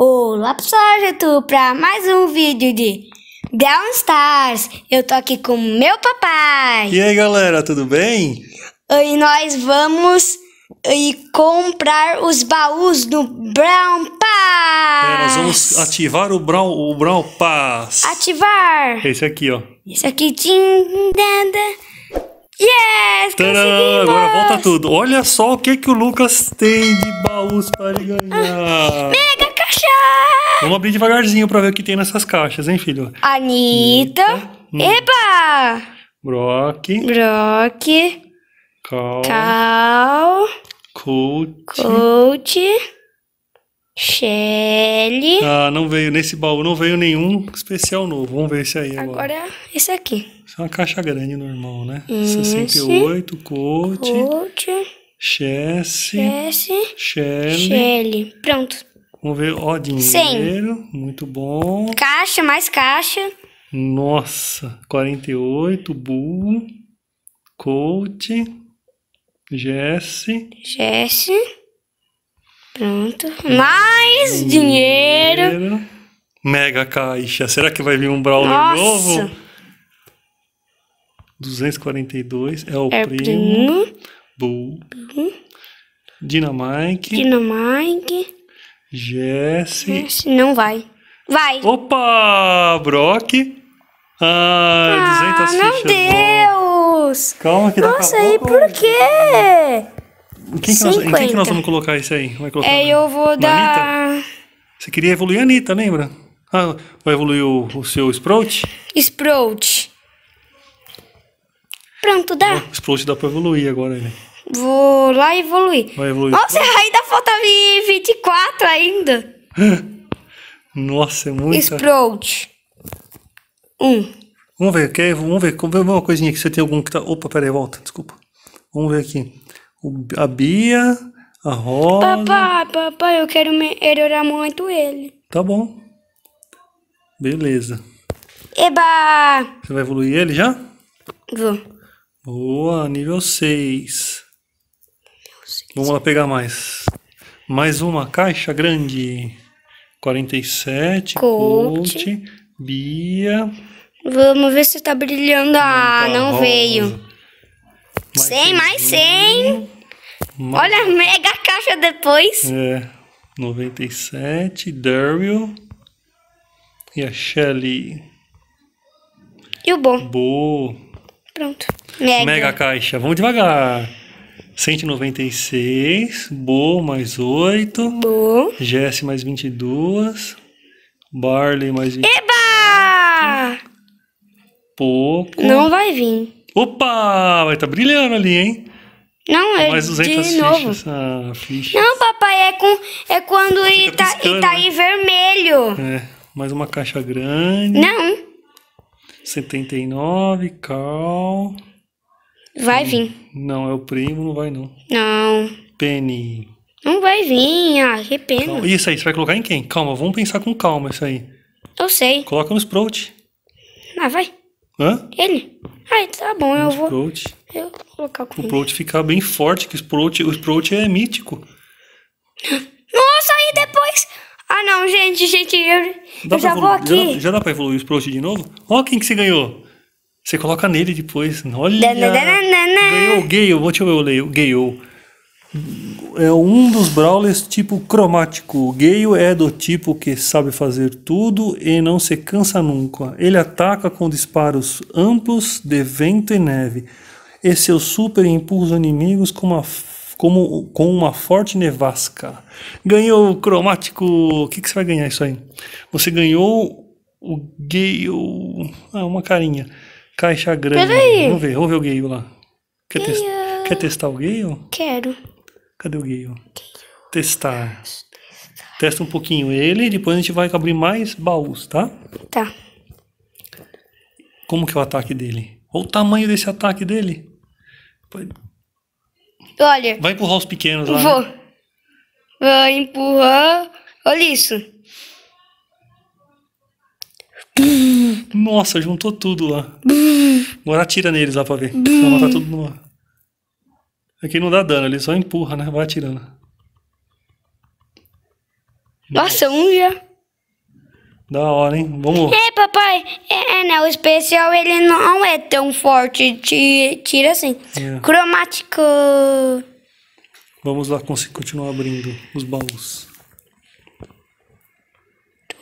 Olá pessoal YouTube, para mais um vídeo de Down Stars. Eu tô aqui com meu papai. E aí galera, tudo bem? E nós vamos e comprar os baús do Brown Pass. É, nós vamos ativar o Brown, o Brown Pass. Ativar. Esse aqui, ó. Esse aqui. Tchim, Yes! Tcharam, agora volta tudo. Olha só o que, que o Lucas tem de baús para ganhar. Ah, mega caixa! Vamos abrir devagarzinho pra ver o que tem nessas caixas, hein, filho? Anitta. Eba! Brock. Brock. Cal. Cal. Coach. Coach. Shelly. Ah, não veio. Nesse baú não veio nenhum especial novo. Vamos ver esse aí agora. Agora, esse aqui. Isso é uma caixa grande normal, né? Esse. 68, Coach. Coach. Chess. Chess. Shelly. Shelly. Pronto. Vamos ver, ó, dinheiro. Muito bom. Caixa, mais caixa. Nossa, 48, Bull, Coach, Jesse. Jesse. Pronto. Mais hum, dinheiro. dinheiro. Mega caixa. Será que vai vir um Brawler Nossa. novo? 242 é o é primo. primo. Bull. Bull. Dinamike. Dinamike. Jesse. Não vai. Vai. Opa, Brock. Ah, ah 200 meu fichas. Meu Deus. Boa. Calma que Nossa, daqui a e por quê? Quem que, nós, em quem que nós vamos colocar isso aí? Vai colocar é, na, eu vou dar... Anitta? Você queria evoluir a Anitta, lembra? Ah, vai evoluir o, o seu Sprout? Sprout. Pronto, dá. O Sprout dá pra evoluir agora, né? Vou lá evoluir. Vai evoluir. Nossa, ainda falta 24 ainda. Nossa, é muito. Sprout. Um. Vamos ver, quer, vamos ver, vamos ver uma coisinha aqui. Você tem algum que tá. Opa, peraí, volta, desculpa. Vamos ver aqui. O, a Bia, a Rosa. Papai, papai, eu quero melhorar muito ele. Tá bom. Beleza. Eba! Você vai evoluir ele já? Vou. Boa, nível 6. Vamos lá pegar mais. Mais uma caixa grande. 47, Colt, Bia. Vamos ver se tá brilhando. Ah, não, não veio. Mais 100, mais 100. Olha a mega caixa depois. É. 97, Daryl. E a Shelly. E o Bo. Bo. Pronto. Mega. mega caixa. Vamos devagar. 196, Bo mais 8, Bo. Jesse mais 22, Barley mais 20. Eba! Pouco. Não vai vir. Opa! Vai tá brilhando ali, hein? Não, é mais 200 de novo. Fichas. Ah, Não, papai, é, com, é quando ele tá, piscando, tá aí né? vermelho. É, mais uma caixa grande. Não. 79, Cal. Vai vir. Não, é o primo, não vai não. Não. Penny. Não vai vir, ah, que pena. Calma. Isso aí, você vai colocar em quem? Calma, vamos pensar com calma isso aí. Eu sei. Coloca no Sprout. Ah, vai. Hã? Ele. Ah, tá bom, no eu Sprout. vou. Eu vou colocar com O Sprout ficar bem forte, que o Sprout, o Sprout é mítico. Nossa, aí depois. Ah não, gente, gente, eu, eu já vou aqui. Já, já, dá pra evoluir o Sprout de novo? Ó quem que você ganhou. Você coloca nele depois. Olha! Ganhou o Gale. Deixa eu ver o Gale. É um dos Brawlers tipo cromático. O Gale é do tipo que sabe fazer tudo e não se cansa nunca. Ele ataca com disparos amplos de vento e neve. E seu super impulsa inimigos com uma, como, com uma forte nevasca. Ganhou o cromático. O que, que você vai ganhar isso aí? Você ganhou o Gale. Ah, uma carinha. Caixa grande. Né? Peraí. Vamos ver, vamos ver o Gale lá. Quer, Quer testar o Gale? Quero. Cadê o Gale? Testar. Testa um pouquinho ele e depois a gente vai abrir mais baús, tá? Tá. Como que é o ataque dele? Olha o tamanho desse ataque dele. Olha. Vai empurrar os pequenos lá. Né? Vou. Né? empurrar. Olha isso. Nossa, juntou tudo lá. Agora atira neles lá pra ver. Senão tá tudo no. Aqui não dá dano, ele só empurra, né? Vai atirando. Nossa, um já. Da hora, hein? Vamos. É, papai. É, né? O especial ele não é tão forte. Tira assim. É. Cromático. Vamos lá continuar abrindo os baús.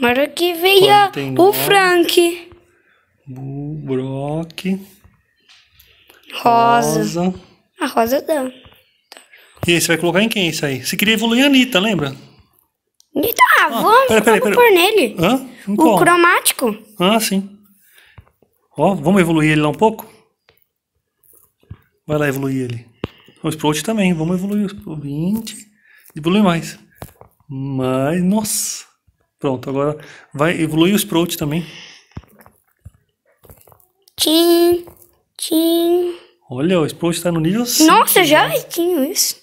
Mas que veio o Frank. O Brock. Rosa. Rosa. A Rosa é dá. E aí, você vai colocar em quem isso aí? Você queria evoluir a Anitta, lembra? Anitta, ah, vamos, pera, pera, vamos pera. pôr nele. Hã? Então. O qual? cromático. Ah, sim. Ó, vamos evoluir ele lá um pouco? Vai lá evoluir ele. O Sprout também, vamos evoluir o Sprout. 20. Evolui mais. Mas, nossa. Pronto, agora vai evoluir o Sprout também. Tim, tim. Olha, o Sprout está no nível 5. Nossa, já tinha né? é isso.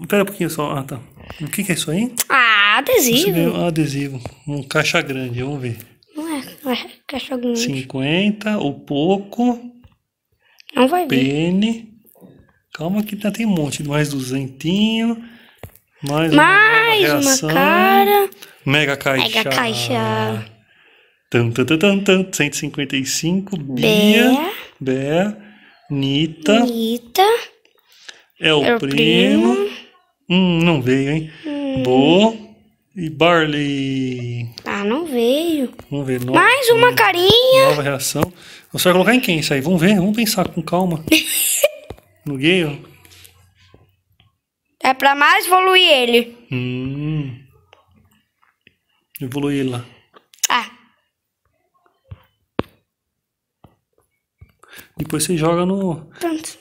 Espera um pouquinho só. Ah, tá. O que, que é isso aí? Ah, adesivo. Um é adesivo. Um caixa grande, vamos ver. Não é, não é caixa grande. 50, o pouco. Não vai Pene. Calma que ainda tá, tem um monte. Mais duzentinho. Mais, Mais uma, uma, cara. Mega caixa. Mega caixa. Tan, tan, tan, tan, 155. Bia. Bé. Nita. Nita. É, é o, primo. primo. Hum, não veio, hein? Hum. Bo e Barley. Ah, não veio. Vamos ver. Nova, Mais uma nova, carinha. Nova reação. Você vai colocar em quem isso aí? Vamos ver, vamos pensar com calma. no Gale? para mais evoluir ele. Hum. Evoluir lá. É. Ah. Depois você joga no. Pronto.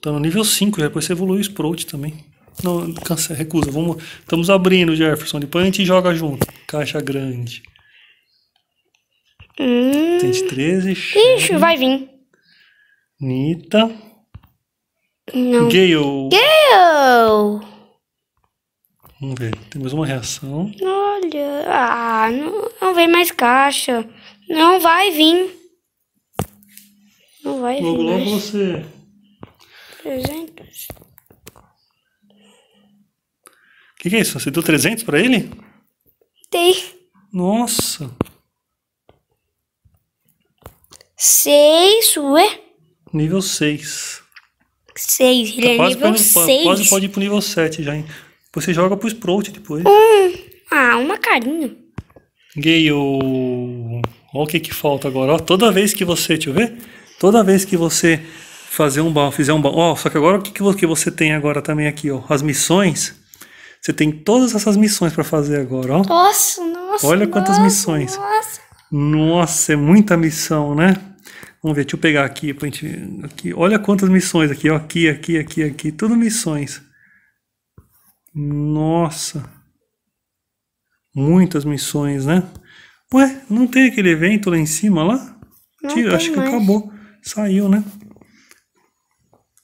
Tá no nível 5 Depois você evolui o Sprout também. Não, cansa, recusa. Vamos, estamos abrindo, Jefferson. Depois a gente joga junto. Caixa grande. Hum. Tem 13. Ixi, vai vir. Nita. Não. Gale! Gale! Vamos ver, temos uma reação. Olha, ah, não, não vem mais caixa. Não vai vir. Não vai logo, vir. Logo, logo você. 300. O que, que é isso? Você deu 300 pra ele? Dei. Nossa. Seis, ué? Nível 6. 6, ele tá é nível 6. Quase pode ir pro nível 7 já, hein? Você joga pro Sprout depois. Um. Ah, uma carinha. Gay, o... Olha o que que falta agora. Ó, toda vez que você, deixa eu ver. Toda vez que você fazer um baú, fizer um baú. Ó, só que agora o que, que você tem agora também aqui, ó? As missões. Você tem todas essas missões para fazer agora, ó. Nossa, nossa. Olha nossa, quantas missões. Nossa. nossa, é muita missão, né? Vamos ver, deixa eu pegar aqui pra gente. Aqui. Olha quantas missões aqui, ó. Aqui, aqui, aqui, aqui. Tudo missões. Nossa. Muitas missões, né? Ué, não tem aquele evento lá em cima lá? Não Tira, acho que acabou. Saiu, né?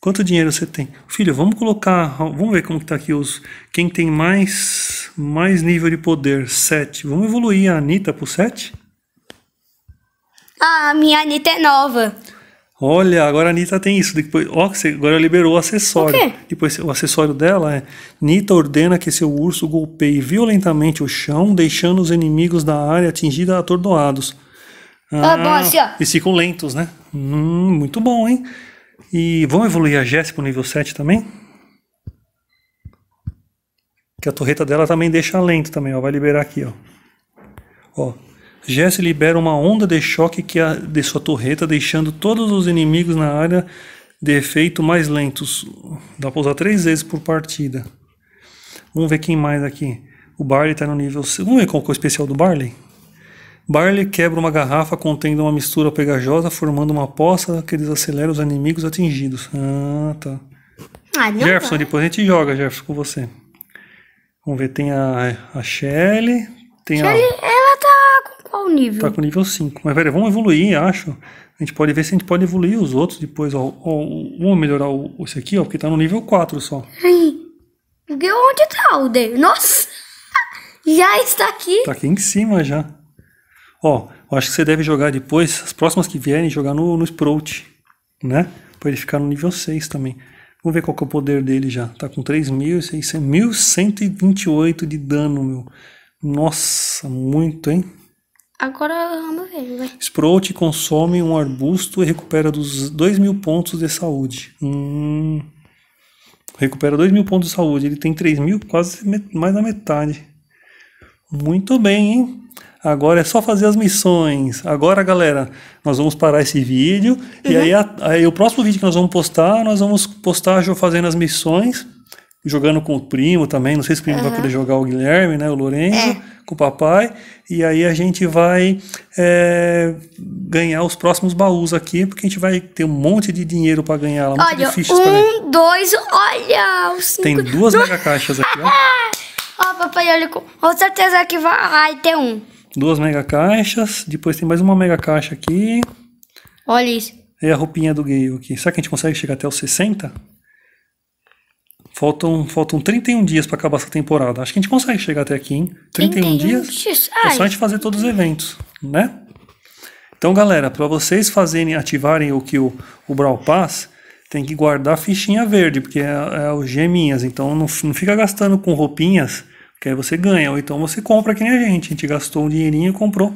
Quanto dinheiro você tem? Filho, vamos colocar. Vamos ver como que tá aqui os. Quem tem mais mais nível de poder? 7. Vamos evoluir a Anitta pro 7? Ah, minha Anitta é nova. Olha, agora a Anitta tem isso. Depois, ó, agora liberou o acessório. O quê? Depois, o acessório dela é: Anitta ordena que seu urso golpeie violentamente o chão, deixando os inimigos da área atingida atordoados. Ah, bom, assim, ó. E ficam lentos, né? Hum, muito bom, hein? E vamos evoluir a Jéssica pro nível 7 também? Que a torreta dela também deixa lento também, ó. Vai liberar aqui, ó. Ó, Jesse libera uma onda de choque que a, de sua torreta, deixando todos os inimigos na área de efeito mais lentos. Dá pra usar três vezes por partida. Vamos ver quem mais aqui. O Barley tá no nível. Vamos ver qual é o especial do Barley? Barley quebra uma garrafa contendo uma mistura pegajosa, formando uma poça que desacelera os inimigos atingidos. Ah, tá. Ah, Jefferson, depois a gente joga, Jefferson, com você. Vamos ver, tem a, a Shelly. Tem Shelly, a... ela tá qual nível? Tá com nível 5. Mas peraí, vamos evoluir, acho. A gente pode ver se a gente pode evoluir os outros depois, ó. ó vamos melhorar o, esse aqui, ó, porque tá no nível 4 só. Ai, onde tá o dele? Nossa! Já está aqui. Tá aqui em cima já. Ó, eu acho que você deve jogar depois, as próximas que vierem, jogar no, no Sprout, né? Pra ele ficar no nível 6 também. Vamos ver qual que é o poder dele já. Tá com 3.600, 1.128 de dano, meu. Nossa, muito, hein? Agora anda mesmo, vai. Sprout consome um arbusto e recupera dos 2 mil pontos de saúde. Hum, recupera 2 mil pontos de saúde. Ele tem 3 mil, quase mais da metade. Muito bem, hein? Agora é só fazer as missões. Agora, galera, nós vamos parar esse vídeo. Uhum. E aí, a, aí, o próximo vídeo que nós vamos postar, nós vamos postar fazendo as missões jogando com o primo também, não sei se o primo uhum. vai poder jogar o Guilherme, né, o Lourenço, é. com o papai, e aí a gente vai é, ganhar os próximos baús aqui, porque a gente vai ter um monte de dinheiro para ganhar lá, olha, monte de um, dois, olha, os cinco, Tem duas mega caixas aqui, ó. Ó, oh, papai, olha, com certeza que vai ter um. Duas mega caixas, depois tem mais uma mega caixa aqui. Olha isso. E a roupinha do Gale aqui. Será que a gente consegue chegar até os 60? Faltam, faltam 31 dias para acabar essa temporada. Acho que a gente consegue chegar até aqui, hein? 31 dias. dias. É só a gente fazer todos os eventos, né? Então, galera, para vocês fazerem, ativarem o que o, o Brawl Pass, tem que guardar a fichinha verde, porque é, é os geminhas. Então, não, não fica gastando com roupinhas, que aí você ganha. Ou então você compra que nem a gente. A gente gastou um dinheirinho e comprou.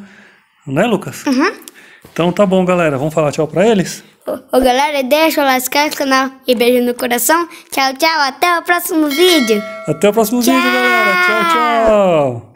Né, Lucas? Uhum. Então tá bom, galera. Vamos falar tchau pra eles? Ô, ô galera, deixa o like, inscreve no canal e beijo no coração. Tchau, tchau. Até o próximo vídeo. Até o próximo tchau. vídeo, galera. Tchau, tchau.